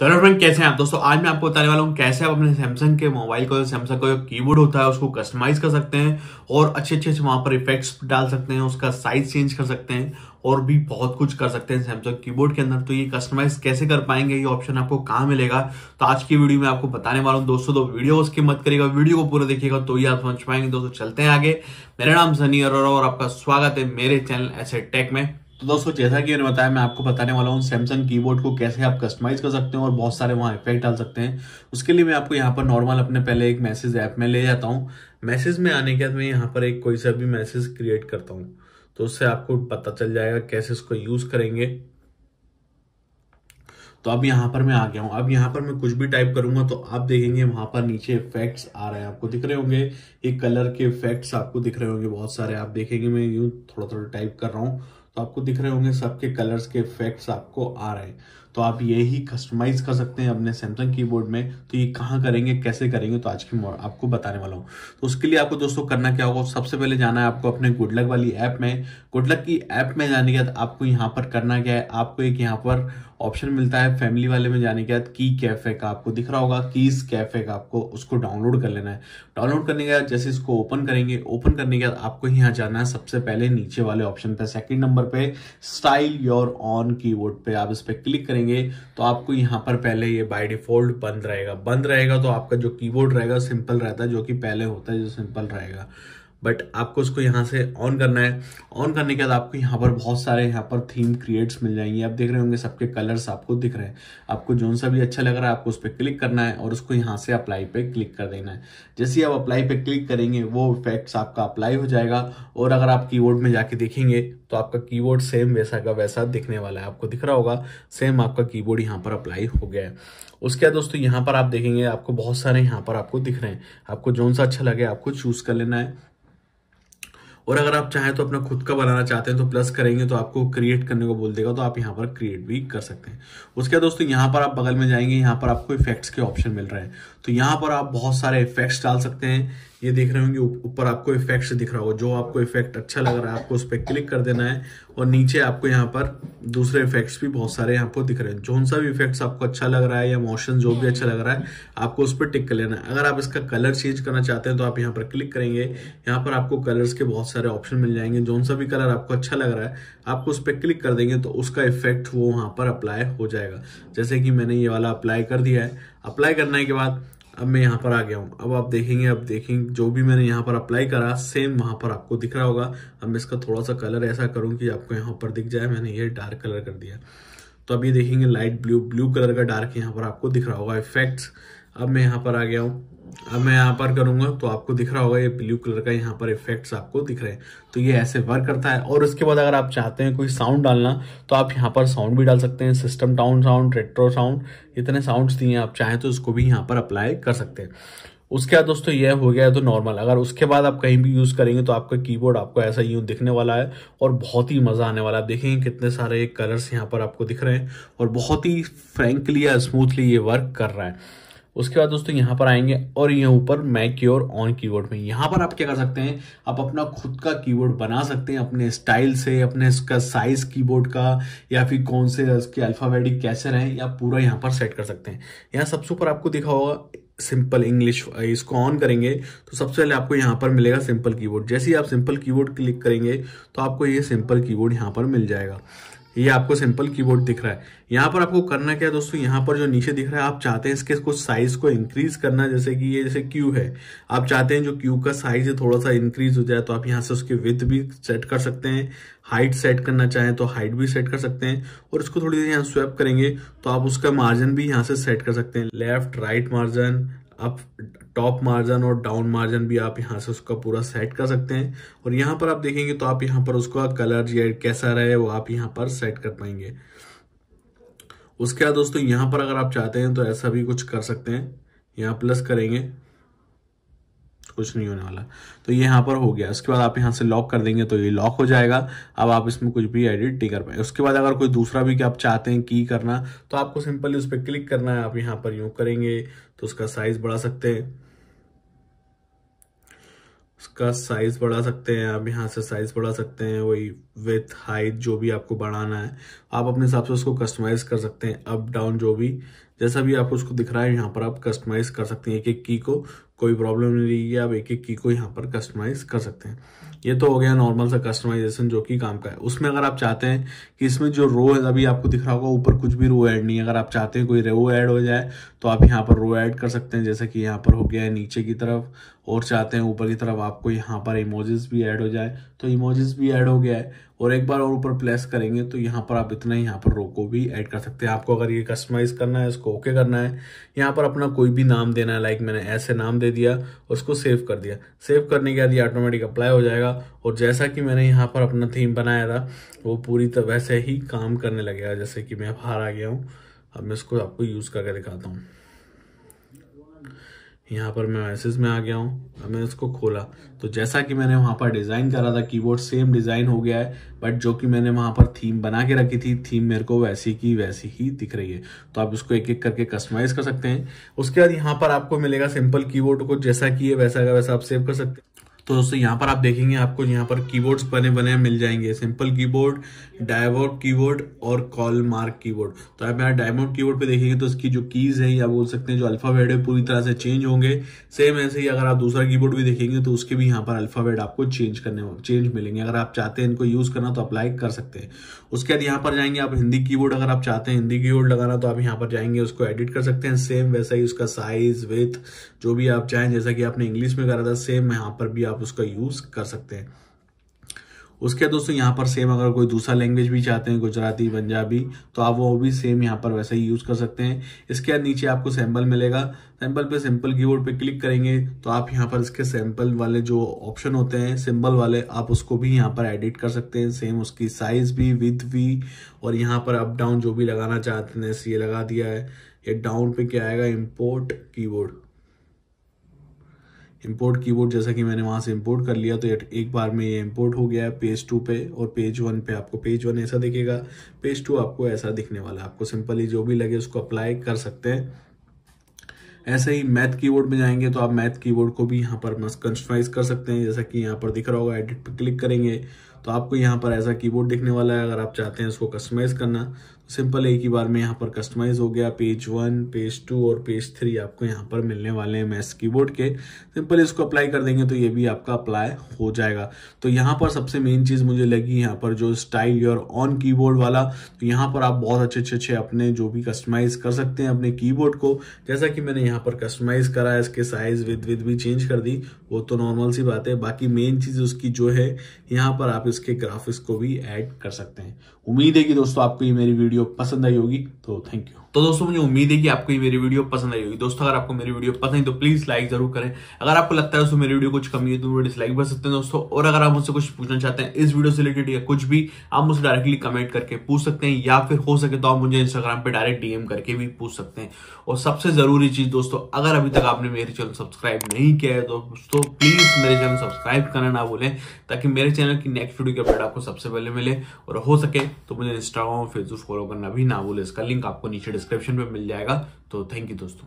तो hello friend कैसे हैं आप दोस्तों आज मैं आपको बताने वाला हूँ कैसे आप अपने सैमसंग के मोबाइल को सैमसंग का जो कीबोर्ड होता है उसको कस्टमाइज कर सकते हैं और अच्छे अच्छे वहां पर इफेक्ट्स डाल सकते हैं उसका साइज चेंज कर सकते हैं और भी बहुत कुछ कर सकते हैं सैमसंग कीबोर्ड के अंदर तो ये कस्टमाइज कैसे कर पाएंगे ये ऑप्शन आपको कहाँ मिलेगा तो आज की वीडियो में आपको बताने वाला हूँ दोस्तों तो वीडियो उसकी मत करेगा वीडियो को पूरा देखिएगा तो ये आप समझ पाएंगे दोस्तों चलते हैं आगे मेरा नाम सनी अरोरा और आपका स्वागत है मेरे चैनल ऐसे टेक में तो दोस्तों जैसा कि मैंने बताया मैं आपको बताने वाला हूँ सैमसंग कीबोर्ड को कैसे आप कस्टमाइज कर सकते हैं और बहुत सारे वहाँ इफेक्ट डाल सकते हैं उसके लिए मैं आपको यहाँ पर नॉर्मल अपने पहले एक मैसेज ऐप में ले जाता हूँ मैसेज में आने के बाद मैं यहाँ पर एक कोई सा भी मैसेज क्रिएट करता हूँ तो उससे आपको पता चल जाएगा कैसे इसको यूज करेंगे तो अब यहाँ पर मैं आ गया हूँ अब यहाँ पर मैं कुछ भी टाइप करूंगा तो आप देखेंगे वहां पर नीचे इफेक्ट्स आ रहे हैं आपको दिख रहे होंगे ये कलर के इफेक्ट्स आपको दिख रहे होंगे बहुत सारे आप देखेंगे मैं यूं थोड़ा थोड़ा टाइप कर रहा हूँ तो आपको दिख रहे होंगे सबके कलर्स के इफेक्ट्स आपको आ रहे हैं तो आप ये ही कस्टमाइज कर सकते हैं अपने सैमसंग कीबोर्ड में तो ये कहाँ करेंगे कैसे करेंगे तो आज की आपको बताने वाला हूँ तो उसके लिए आपको दोस्तों करना क्या होगा सबसे पहले जाना है आपको अपने गुडलक वाली ऐप में गुडलक की ऐप में जाने के बाद आपको यहाँ पर करना क्या है आपको एक यहाँ पर ऑप्शन मिलता है फैमिली वाले में जाने के बाद की कैफे का आपको दिख रहा होगा कीज कैफे का आपको उसको डाउनलोड कर लेना है डाउनलोड करने के बाद जैसे इसको ओपन करेंगे ओपन करने के बाद आपको यहाँ जाना है सबसे पहले नीचे वाले ऑप्शन पे सेकंड नंबर पे स्टाइल योर ऑन की पे आप इस पर क्लिक करेंगे तो आपको यहाँ पर पहले ये बाय डिफॉल्ट बंद रहेगा बंद रहेगा तो आपका जो की रहेगा सिंपल रहता है जो कि पहले होता है जो सिंपल रहेगा बट आपको उसको यहाँ से ऑन करना है ऑन करने के बाद आपको यहाँ पर बहुत सारे यहाँ पर थीम क्रिएट्स मिल जाएंगे आप देख रहे होंगे सबके कलर्स आपको दिख रहे हैं आपको जौन सा भी अच्छा लग रहा है आपको उस पर क्लिक करना है और उसको यहाँ से अप्लाई पे क्लिक कर देना है जैसे आप अप्लाई पे क्लिक करेंगे वो इफेक्ट्स आपका अप्लाई हो जाएगा और अगर आप की में जाके देखेंगे तो आपका की सेम वैसा का वैसा दिखने वाला है आपको दिख रहा होगा सेम आपका की यहाँ पर अप्लाई हो गया है उसके बाद दोस्तों यहाँ पर आप देखेंगे आपको बहुत सारे यहाँ पर आपको दिख रहे हैं आपको जो सा अच्छा लगे आपको चूज कर लेना है और अगर आप चाहें तो अपना खुद का बनाना चाहते हैं तो प्लस करेंगे तो आपको क्रिएट करने को बोल देगा तो आप यहाँ पर क्रिएट भी कर सकते हैं उसके बाद दोस्तों यहाँ पर आप बगल में जाएंगे यहाँ पर आपको इफेक्ट्स के ऑप्शन मिल रहे हैं तो यहाँ पर आप बहुत सारे इफेक्ट्स डाल सकते हैं ये देख रहे होंगे ऊपर आपको इफेक्ट्स दिख रहा होगा जो आपको इफेक्ट अच्छा लग रहा है आपको उस पर क्लिक कर देना है और नीचे आपको यहाँ पर दूसरे इफेक्ट्स भी बहुत सारे यहाँ पर दिख रहे हैं जो सा भी इफेक्ट्स आपको अच्छा लग रहा है या मोशन जो भी अच्छा लग रहा है आपको उस पर टिक कर लेना है अगर आप इसका कलर चेंज करना चाहते हैं तो आप यहाँ पर क्लिक करेंगे यहाँ पर आपको कलर्स के बहुत सारे ऑप्शन मिल जाएंगे जो सा भी कलर आपको अच्छा लग रहा है आपको उस पर क्लिक कर देंगे तो उसका इफेक्ट वो वहाँ पर अप्लाई हो जाएगा जैसे कि मैंने ये वाला अप्लाई कर दिया है अप्लाई करने के बाद अब मैं यहाँ पर आ गया हूँ अब आप देखेंगे अब देखेंगे जो भी मैंने यहाँ पर अप्लाई करा सेम वहाँ पर आपको दिख रहा होगा अब मैं इसका थोड़ा सा कलर ऐसा करूँ कि आपको यहाँ पर दिख जाए मैंने ये डार्क कलर कर दिया तो अभी देखेंगे लाइट ब्लू ब्लू कलर का डार्क यहाँ पर आपको दिख रहा होगा इफेक्ट्स अब मैं यहाँ पर आ गया हूँ अब मैं यहाँ पर करूँगा तो आपको दिख रहा होगा ये ब्लू कलर का यहाँ पर इफेक्ट्स आपको दिख रहे हैं तो ये ऐसे वर्क करता है और उसके बाद अगर आप चाहते हैं कोई साउंड डालना तो आप यहाँ पर साउंड भी डाल सकते हैं system town sound retro sound इतने साउंड्स दिए हैं आप चाहें तो उसको भी यहाँ पर अप्लाई कर सकते हैं उसके बाद दोस्तों यह हो गया तो नॉर्मल अगर उसके बाद आप कहीं भी यूज़ करेंगे तो आपका कीबोर्ड आपको ऐसा यूँ दिखने वाला है और बहुत ही मज़ा आने वाला है देखेंगे कितने सारे कलर्स यहाँ पर आपको दिख रहे हैं और बहुत ही फ्रेंकली या स्मूथली ये वर्क कर रहा है उसके बाद दोस्तों यहाँ पर आएंगे और यहाँ ऊपर मैं ओर ऑन कीबोर्ड में यहाँ पर आप क्या कर सकते हैं आप अपना खुद का कीबोर्ड बना सकते हैं अपने स्टाइल से अपने इसका साइज कीबोर्ड का या फिर कौन से उसके अल्फाबेटिक कैसे रहें या पूरा यहाँ पर सेट कर सकते हैं यहाँ सबसे ऊपर आपको दिखा होगा सिंपल इंग्लिश इसको ऑन करेंगे तो सबसे पहले आपको यहाँ पर मिलेगा सिंपल कीबोर्ड जैसे ही आप सिंपल कीबोर्ड क्लिक करेंगे तो आपको ये सिंपल कीबोर्ड यहाँ पर मिल जाएगा ये आपको सिंपल कीबोर्ड दिख रहा है यहाँ पर आपको करना क्या है दोस्तों यहाँ पर जो नीचे दिख रहा है आप चाहते हैं इसके कुछ साइज को इंक्रीज करना जैसे कि ये जैसे क्यू है आप चाहते हैं जो क्यू का साइज है थोड़ा सा इंक्रीज हो जाए तो आप यहाँ से उसकी विथ भी सेट कर सकते हैं हाइट सेट करना चाहें तो हाइट भी सेट कर सकते हैं और इसको थोड़ी देर यहाँ स्वेप करेंगे तो आप उसका मार्जिन भी यहाँ से सेट कर सकते हैं लेफ्ट राइट मार्जिन आप टॉप मार्जिन और डाउन मार्जिन भी आप यहाँ से उसका पूरा सेट कर सकते हैं और यहाँ पर आप देखेंगे तो आप यहाँ पर उसका कलर या कैसा रहे वो आप यहाँ पर सेट कर पाएंगे उसके बाद दोस्तों यहाँ पर अगर आप चाहते हैं तो ऐसा भी कुछ कर सकते हैं यहाँ प्लस करेंगे कुछ नहीं होने वाला तो ये यहाँ पर हो गया उसके बाद आप यहाँ से लॉक कर देंगे तो ये लॉक हो जाएगा अब आप इसमें कुछ भी एडिट नहीं कर पाए उसके बाद अगर कोई दूसरा भी आप चाहते हैं की करना तो आपको सिंपली उस पर क्लिक करना है आप यहाँ पर यूँ करेंगे तो उसका साइज़ बढ़ा सकते हैं उसका साइज़ बढ़ा सकते हैं आप यहाँ से साइज़ बढ़ा सकते हैं वही विथ हाइट जो भी आपको बढ़ाना है आप अपने हिसाब से उसको कस्टमाइज़ कर सकते हैं अप डाउन जो भी जैसा भी आप उसको दिख रहा है यहाँ पर आप कस्टमाइज़ कर सकते हैं एक एक की को कोई प्रॉब्लम नहीं रहेगी आप एक एक की को यहाँ पर कस्टमाइज़ कर सकते हैं ये तो हो गया नॉर्मल सा कस्टमाइजेशन जो कि काम का है उसमें अगर आप चाहते हैं कि इसमें जो रो है अभी आपको दिख रहा होगा ऊपर कुछ भी रो ऐड नहीं है अगर आप चाहते हैं कोई रो ऐड हो जाए तो आप यहाँ पर रो ऐड कर सकते हैं जैसे कि यहाँ पर हो गया है नीचे की तरफ और चाहते हैं ऊपर की तरफ आपको यहाँ पर इमोजेस भी ऐड हो जाए तो इमोजेस भी ऐड हो गया है और एक बार और ऊपर प्लेस करेंगे तो यहाँ पर आप इतना ही यहाँ पर रोको भी ऐड कर सकते हैं आपको अगर ये कस्टमाइज करना है इसको ओके करना है यहाँ पर अपना कोई भी नाम देना है लाइक मैंने ऐसे नाम दे दिया उसको सेव कर दिया सेव करने के बाद ये ऑटोमेटिक अप्लाई हो जाएगा और जैसा कि मैंने यहाँ पर अपना थीम बनाया था वो पूरी तरह वैसे ही काम करने लगेगा जैसे कि मैं बाहर आ गया हूँ अब मैं इसको आपको यूज़ करके दिखाता हूँ यहाँ पर मैं मैसेज में आ गया हूँ मैं इसको खोला तो जैसा कि मैंने वहाँ पर डिज़ाइन करा था कीबोर्ड सेम डिज़ाइन हो गया है बट जो कि मैंने वहाँ पर थीम बना के रखी थी थीम मेरे को वैसी की वैसी ही दिख रही है तो आप इसको एक एक करके कस्टमाइज़ कर सकते हैं उसके बाद यहाँ पर आपको मिलेगा सिंपल कीबोर्ड को जैसा कि है वैसा का वैसा आप सेव कर सकते हैं तो दोस्तों यहाँ पर आप देखेंगे आपको यहाँ पर कीबोर्ड्स बने बने मिल जाएंगे सिंपल कीबोर्ड डायवर्ड कीबोर्ड और कॉल मार्क कीबोर्ड तो आप यहाँ डायमोड कीबोर्ड पे देखेंगे तो इसकी जो कीज है या बोल सकते हैं जो अल्फाबेट है पूरी तरह से चेंज होंगे सेम ऐसे ही अगर आप दूसरा कीबोर्ड भी देखेंगे तो उसके भी यहाँ पर अल्फाबेट आपको चेंज करने चेंज मिलेंगे अगर आप चाहते हैं इनको यूज करना तो अप्लाई कर सकते हैं उसके बाद यहाँ पर जाएंगे आप हिंदी की अगर आप चाहते हैं हिंदी की लगाना तो आप यहाँ पर जाएंगे उसको एडिट कर सकते हैं सेम वैसा ही उसका साइज विथ जो भी आप चाहें जैसा कि आपने इंग्लिश में करा था सेम यहाँ पर भी आप आप उसका यूज़ कर सकते हैं उसके बाद दोस्तों यहाँ पर सेम अगर कोई दूसरा लैंग्वेज भी चाहते हैं गुजराती पंजाबी तो आप वो भी सेम यहाँ पर वैसे ही यूज़ कर सकते हैं इसके बाद नीचे आपको सैम्पल मिलेगा सैम्पल पे सिंपल कीबोर्ड पे क्लिक करेंगे तो आप यहाँ पर इसके सैम्पल वाले जो ऑप्शन होते हैं सिंबल वाले आप उसको भी यहाँ पर एडिट कर सकते हैं सेम उसकी साइज़ भी विथ भी और यहाँ पर अप डाउन जो भी लगाना चाहते हैं ये लगा दिया है ये डाउन पे क्या आएगा इम्पोर्ट कीबोर्ड इम्पोर्ट कीबोर्ड जैसा कि मैंने वहाँ से इम्पोर्ट कर लिया तो एक बार में ये इम्पोर्ट हो गया है पेज टू पे और पेज वन पे आपको पेज वन ऐसा दिखेगा पेज टू आपको ऐसा दिखने वाला है आपको सिंपली जो भी लगे उसको अप्लाई कर सकते हैं ऐसे ही मैथ कीबोर्ड में जाएंगे तो आप मैथ कीबोर्ड को भी यहाँ पर कंस्टमाइज कर सकते हैं जैसा कि यहाँ पर दिख रहा होगा एडिट पर क्लिक करेंगे तो आपको यहाँ पर ऐसा कीबोर्ड दिखने वाला है अगर आप चाहते हैं उसको कस्टमाइज करना सिंपल एक ही बार में यहाँ पर कस्टमाइज हो गया पेज वन पेज टू और पेज थ्री आपको यहाँ पर मिलने वाले हैं मैस कीबोर्ड के सिंपल इसको अप्लाई कर देंगे तो ये भी आपका अप्लाई हो जाएगा तो यहाँ पर सबसे मेन चीज़ मुझे लगी यहाँ पर जो स्टाइल योर ऑन कीबोर्ड वाला तो यहाँ पर आप बहुत अच्छे अच्छे अच्छे अपने जो भी कस्टमाइज कर सकते हैं अपने की को जैसा कि मैंने यहाँ पर कस्टमाइज करा इसके साइज विद विद भी चेंज कर दी वो तो नॉर्मल सी बात है बाकी मेन चीज़ उसकी जो है यहाँ पर आप इसके ग्राफिक्स को भी एड कर सकते हैं उम्मीद है कि दोस्तों आपको ये मेरी वीडियो वीडियो पसंद आई होगी तो थैंक यू तो दोस्तों मुझे उम्मीद है कि आपको ये मेरी वीडियो पसंद आई होगी दोस्तों अगर आपको मेरी वीडियो पसंद आई तो प्लीज लाइक जरूर करें अगर आपको लगता है दोस्तों मेरी वीडियो कुछ कमी है तो डिसलाइक कर सकते हैं दोस्तों और अगर आप मुझसे कुछ पूछना चाहते हैं इस वीडियो से रिलेटेड या कुछ भी आप मुझे डायरेक्टली कमेंट करके पूछ सकते हैं या फिर हो सके तो आप मुझे इंस्टाग्राम पर डायरेक्ट डीएम करके भी पूछ सकते हैं और सबसे जरूरी चीज दोस्तों अगर अभी तक आपने मेरे चैनल सब्सक्राइब नहीं किया है तो दोस्तों प्लीज मेरे चैनल सब्सक्राइब करना ना भूलें ताकि मेरे चैनल की नेक्स्ट वीडियो की अपडेट आपको सबसे पहले मिले और हो सके तो मुझे इंस्टाग्राम और फेसबुक फॉलो करना भी ना भूलें इसका लिंक आपको नीचे डिस्क्रिप्शन में मिल जाएगा तो थैंक यू दोस्तों